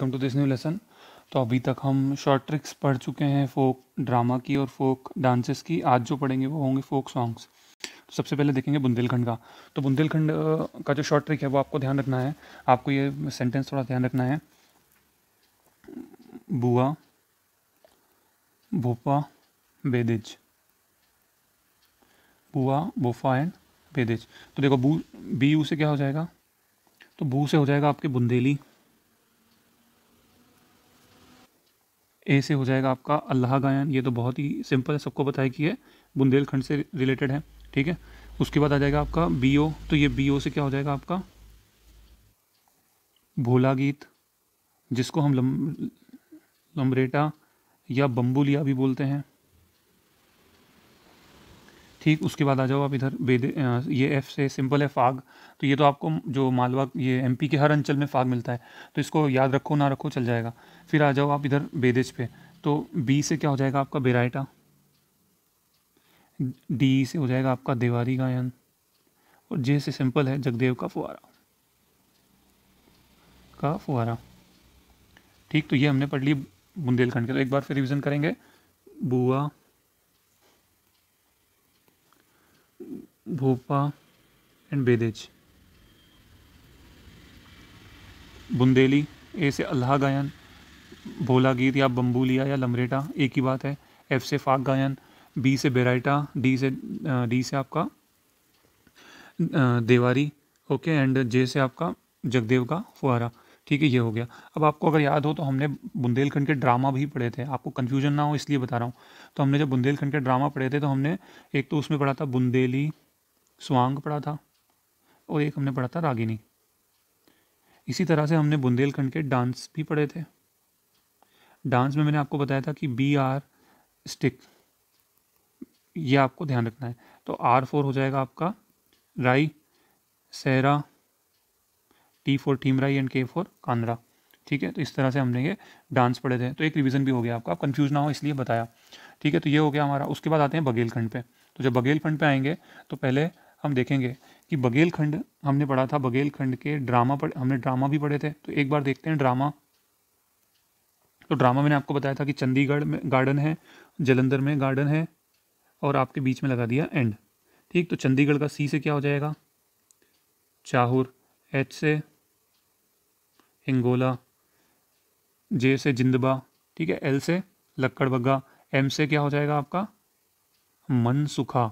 welcome to this new lesson तो अभी तक हम शॉर्ट ट्रिक्स पढ़ चुके हैं फोक ड्रामा की और फोक डांसेस की आज जो पढ़ेंगे वो होंगे फोक सॉन्ग्स तो सबसे पहले देखेंगे बुंदेलखंड का तो बुंदेलखंड का जो शॉर्ट ट्रिक है वो आपको ध्यान रखना है आपको ये सेंटेंस थोड़ा ध्यान रखना है बुआ भोपा बेदिज बुआ बोफा एंड बेदिज तो देखो बू बी यू से क्या हो जाएगा तो बू से हो जाएगा आपके बुंदेली ए से हो जाएगा आपका अल्लाह गायन ये तो बहुत ही सिंपल है सबको बताया कि ये बुंदेलखंड से रिलेटेड है ठीक है उसके बाद आ जाएगा आपका बी ओ तो ये बी ओ से क्या हो जाएगा आपका भोला गीत जिसको हम लम लम्बरेटा या बम्बुलिया भी बोलते हैं ठीक उसके बाद आ जाओ आप इधर बेदे ये एफ़ से सिंपल है फाग तो ये तो आपको जो मालवा ये एमपी के हर अंचल में फाग मिलता है तो इसको याद रखो ना रखो चल जाएगा फिर आ जाओ आप इधर बेदेज पे तो बी से क्या हो जाएगा आपका बेराइटा डी से हो जाएगा आपका देवारी गायन और जे से सिंपल है जगदेव का फुहारा का फुहारा ठीक तो ये हमने पढ़ ली बुंदेलखंड के तो एक बार फिर रिविज़न करेंगे बुआ भोपा एंड बेदेज बुंदेली ए से अल्लाह गायन भोला गीत या बम्बूलिया या लमरेटा एक ही बात है एफ से फाक गायन बी से बेराइटा डी से डी से आपका देवारी ओके एंड जे से आपका जगदेव का फुहारा ठीक है ये हो गया अब आपको अगर याद हो तो हमने बुंदेलखंड के ड्रामा भी पढ़े थे आपको कन्फ्यूजन ना हो इसलिए बता रहा हूँ तो हमने जब बुंदेलखंड के ड्रामा पढ़े थे तो हमने एक तो उसमें पढ़ा था बुंदेली स्वांग पढ़ा था और एक हमने पढ़ा था रागिनी इसी तरह से हमने बुंदेलखंड के डांस भी पढ़े थे डांस में मैंने आपको बताया था कि बी आर स्टिक ये आपको ध्यान रखना है तो आर फोर हो जाएगा आपका राई सहरा टी फोर राई एंड के फोर कानरा ठीक है तो इस तरह से हमने ये डांस पढ़े थे तो एक रिवीजन भी हो गया आपका आप कन्फ्यूज ना हो इसलिए बताया ठीक है तो ये हो गया हमारा उसके बाद आते हैं बघेलखंड पे तो जब बघेलखंड पे आएंगे तो पहले हम देखेंगे कि बघेलखंड हमने पढ़ा था बघेलखंड के ड्रामा पढ़ हमने ड्रामा भी पढ़े थे तो एक बार देखते हैं ड्रामा तो ड्रामा मैंने आपको बताया था कि चंडीगढ़ में गार्डन है जलंधर में गार्डन है और आपके बीच में लगा दिया एंड ठीक तो चंडीगढ़ का सी से क्या हो जाएगा चाहूर एच से हिंगोला जे से जिंदबा ठीक है एल से लक्कड़बग्गा एम से क्या हो जाएगा आपका मनसुखा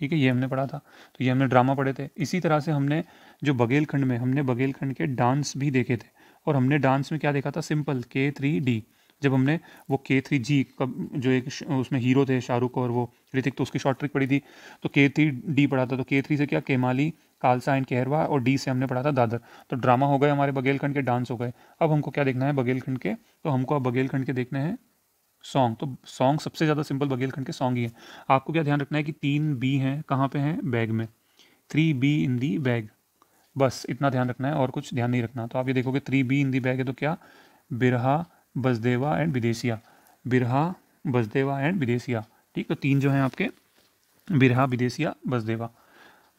ठीक है ये हमने पढ़ा था तो ये हमने ड्रामा पढ़े थे इसी तरह से हमने जो बघेलखंड में हमने बघेलखंड के डांस भी देखे थे और हमने डांस में क्या देखा था सिंपल के थ्री डी जब हमने वो के थ्री जी का जो एक उसमें हीरो थे शाहरुख और वो ऋतिक तो उसकी शॉर्ट ट्रिक पड़ी थी तो के थ्री डी पढ़ा था तो के थ्री से क्या केमाली कालसा एंड कहरवा और डी से हमने पढ़ा था दादर तो ड्रामा हो गए हमारे बघेलखंड के डांस हो गए अब हमको क्या देखना है बघेलखंड के तो हमको अब बघेलखंड के देखने हैं सॉन्ग तो सॉन्ग सबसे ज़्यादा सिंपल बघेलखंड के सॉन्ग ही है आपको क्या ध्यान रखना है कि तीन बी हैं कहाँ पे हैं बैग में three B in the bag बस इतना ध्यान रखना है और कुछ ध्यान नहीं रखना तो आप ये देखोगे three B in the bag है तो क्या बिरहा बसदेवा एंड विदेशिया बिरहा बसदेवा एंड विदेशिया ठीक तो तीन जो हैं आपके बिरहा विदेशिया बसदेवा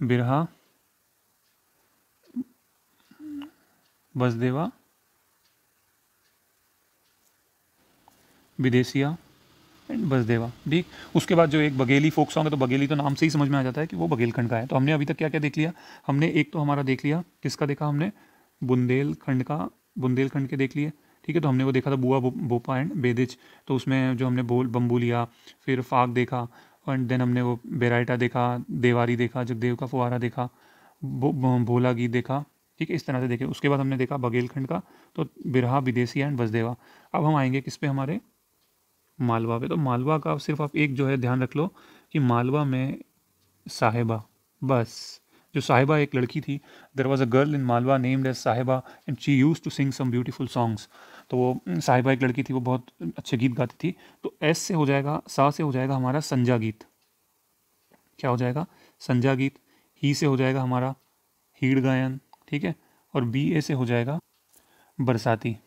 बिरहा बसदेवा विदेशिया एंड बसदेवा ठीक उसके बाद जो एक बघेली फोक सॉन्ग है तो बघेली तो नाम से ही समझ में आ जाता है कि वो बघेलखंड का है तो हमने अभी तक क्या क्या देख लिया हमने एक तो हमारा देख लिया किसका देखा हमने बुंदेलखंड का बुंदेलखंड के देख लिए ठीक है तो हमने वो देखा था बुआ भोपा एंड बेदिच तो उसमें जो हमने बोल बम्बू लिया फिर फाग देखा एंड देन हमने वो बेराइटा देखा देवारी देखा जगदेव का फुहारा देखा भोला गीत देखा ठीक है इस तरह से देखे उसके बाद हमने देखा बघेलखंड का तो बिरहा विदेशी एंड बसदेवा अब हम आएंगे किस पे हमारे मालवा पे तो मालवा का सिर्फ आप एक जो है ध्यान रख लो कि मालवा में साहिबा बस जो साहिबा एक लड़की थी there was a girl in Malwa named as Sahiba and she use to sing some beautiful songs तो वो साहिबा एक लड़की थी वो बहुत अच्छे गीत गाती थी तो एस से हो जाएगा सा से हो जाएगा हमारा संजा गीत क्या हो जाएगा संजा गीत ही से हो जाएगा हमारा हीड़ गायन ठीक है और बी ए से हो जाएगा बरसाती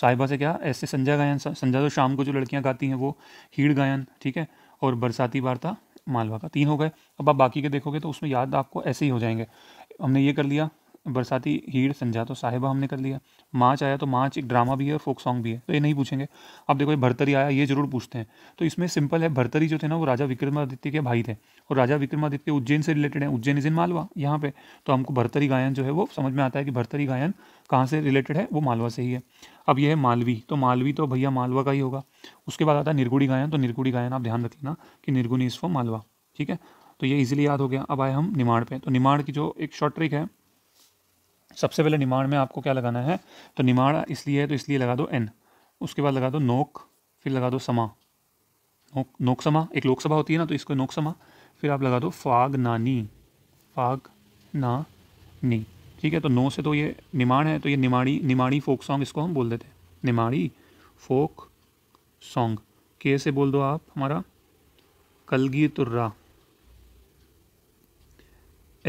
साहिबा से क्या ऐसे संजय गायन संजय तो शाम को जो लड़कियाँ गाती हैं वो हीड़ गायन ठीक है और बरसाती वार्ता मालवा का तीन हो गए अब आप बाकी के देखोगे तो उसमें याद आपको ऐसे ही हो जाएंगे हमने ये कर लिया बरसाती हीर संजा तो साहिबा हमने कर लिया मार्च आया तो मार्च एक ड्रामा भी है और फोक सॉन्ग भी है तो ये नहीं पूछेंगे अब देखो ये भरतरी आया ये जरूर पूछते हैं तो इसमें सिंपल है भरतरी जो थे ना वो राजा विक्रमादित्य के भाई थे और राजा विक्रमादित्य उज्जैन से रिलेटेड है उज्जैन इज इन मालवा यहाँ पे तो हमको भरतरी गायन जो है वो समझ में आता है कि भरतरी गायन कहाँ से रिलेटेड है वो मालवा से ही है अब यह है मालवी तो मालवी तो भैया मालवा का ही होगा उसके बाद आता है निर्गुड़ी गायन तो निर्गुड़ी गायन आप ध्यान रख लेना कि निर्गुणी इज फॉर मालवा ठीक है तो ये इजीली याद हो गया अब आए हम निमाड़ पे तो निमाड़ की जो एक शॉर्ट ट्रिक है सबसे पहले निमाण में आपको क्या लगाना है तो निमाण इसलिए है तो इसलिए लगा दो एन उसके बाद लगा दो नोक फिर लगा दो समा नोक नोक समा एक लोकसभा होती है ना तो इसको नोक समा फिर आप लगा दो फाग नानी फाग ना नी ठीक है तो नो से तो ये निमाण है तो ये निमाड़ी निमाड़ी फोक सॉन्ग इसको हम बोल देते हैं निमाड़ी फोक सॉन्ग के से बोल दो आप हमारा कलगी तुर्रा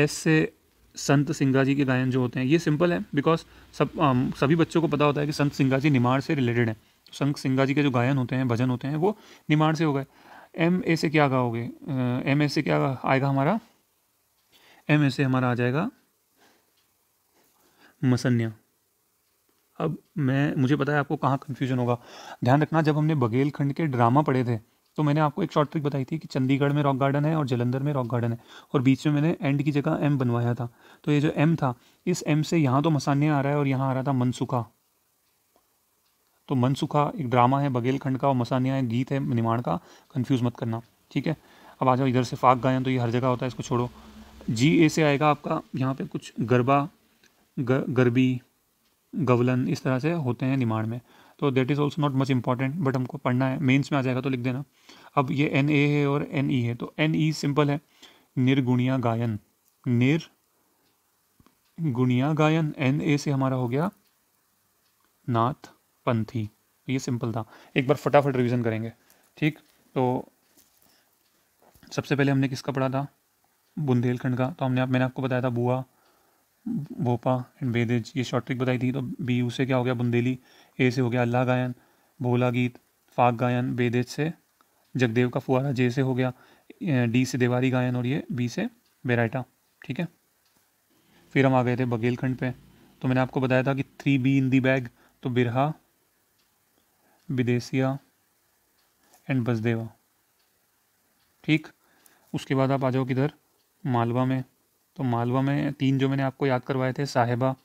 एस से संत सिंगा जी के गायन जो होते हैं ये सिंपल है बिकॉज सब आ, सभी बच्चों को पता होता है कि संत सिंगा जी निमाड़ से रिलेटेड है संत सिंगा जी के जो गायन होते हैं भजन होते हैं वो निमाड़ से हो गए एम ए से क्या गाओगे एम ए से क्या आएगा हमारा एम ए से हमारा आ जाएगा मसन्या अब मैं मुझे पता है आपको कहाँ कन्फ्यूजन होगा ध्यान रखना जब हमने बघेलखंड के ड्रामा पढ़े थे तो मैंने आपको एक शॉर्ट ट्रिक बताई थी कि चंडीगढ़ में रॉक गार्डन है और जलंधर में रॉक गार्डन है और बीच में मैंने एंड की जगह एम बनवाया था तो ये जो एम था इस एम से यहाँ तो मसान्या आ रहा है और यहाँ आ रहा था मनसुखा तो मनसुखा एक ड्रामा है बघेलखंड का और मसानिया एक गीत है निमाण का कन्फ्यूज़ मत करना ठीक है अब आ जाओ इधर से फाक गायन तो ये हर जगह होता है इसको छोड़ो जी ए से आएगा आपका यहाँ पे कुछ गरबा गरबी गवलन इस तरह से होते हैं निमाण में तो that is also not much important but हमको पढ़ना है मेन्स में आ जाएगा तो लिख देना अब ये एन ए है और एन ई e है तो एन ई सिंपल है निर्गुणिया गायन निर गुणिया गायन एन ए से हमारा हो गया नाथ पंथी तो ये सिंपल था एक बार फटाफट रिवीजन करेंगे ठीक तो सबसे पहले हमने किसका पढ़ा था बुंदेलखंड का तो हमने आप मैंने आपको बताया था बुआ भोपा एंड वेदेज ये शॉर्ट ट्रिक बताई थी तो बी यू से क्या हो गया बुंदेली ए से हो गया अल्लाह गायन भोला गीत फाग गायन बेदेज से जगदेव का फुआरा जे से हो गया डी से देवारी गायन और ये बी से बेराइटा ठीक है फिर हम आ गए थे बघेलखंड पे तो मैंने आपको बताया था कि three B in the bag तो बिरहा विदेशिया एंड बसदेवा ठीक उसके बाद आप आ जाओ किधर मालवा में तो मालवा में तीन जो मैंने आपको याद करवाए थे साहेबा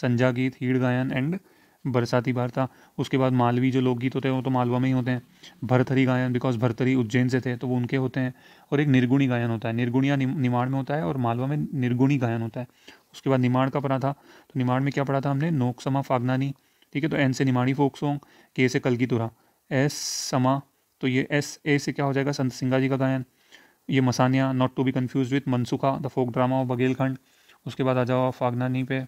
संजा गीत हीड़ गायन एंड बरसाती भारता उसके बाद मालवी जो लोकगीत होते हैं वो तो मालवा में ही होते हैं भरथरी गायन बिकॉज भरथरी उज्जैन से थे तो वो उनके होते हैं और एक निर्गुणी गायन होता है निर्गुणिया निमाड़ में होता है और मालवा में निर्गुणी गायन होता है उसके बाद निमाड़ का पढ़ा था तो निमाड़ में क्या पढ़ा था हमने नोक समा फागनानी ठीक है तो एन से निमाड़ी फोक सॉन्ग के से कलगी तुरा एस समा तो ये एस ए से क्या हो जाएगा संत सिंगा जी का गायन ये Masaniya not to be confuse with Mansukha the folk drama of Baghelkhand उसके बाद आ जाओ फागनानी पे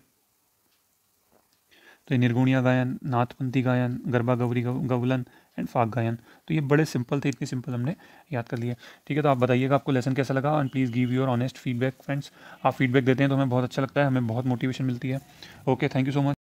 तो ये निर्गुणिया गायन नाथपंथी गायन गरबा गौरी गवलन एंड फाग गायन तो ये बड़े सिंपल थे इतने सिंपल हमने याद कर लिए ठीक है तो आप बताइएगा आपको लेसन कैसा लगा and please give your honest feedback friends आप फीडबैक देते हैं तो हमें बहुत अच्छा लगता है हमें बहुत मोटिवेशन मिलती है okay thank you so much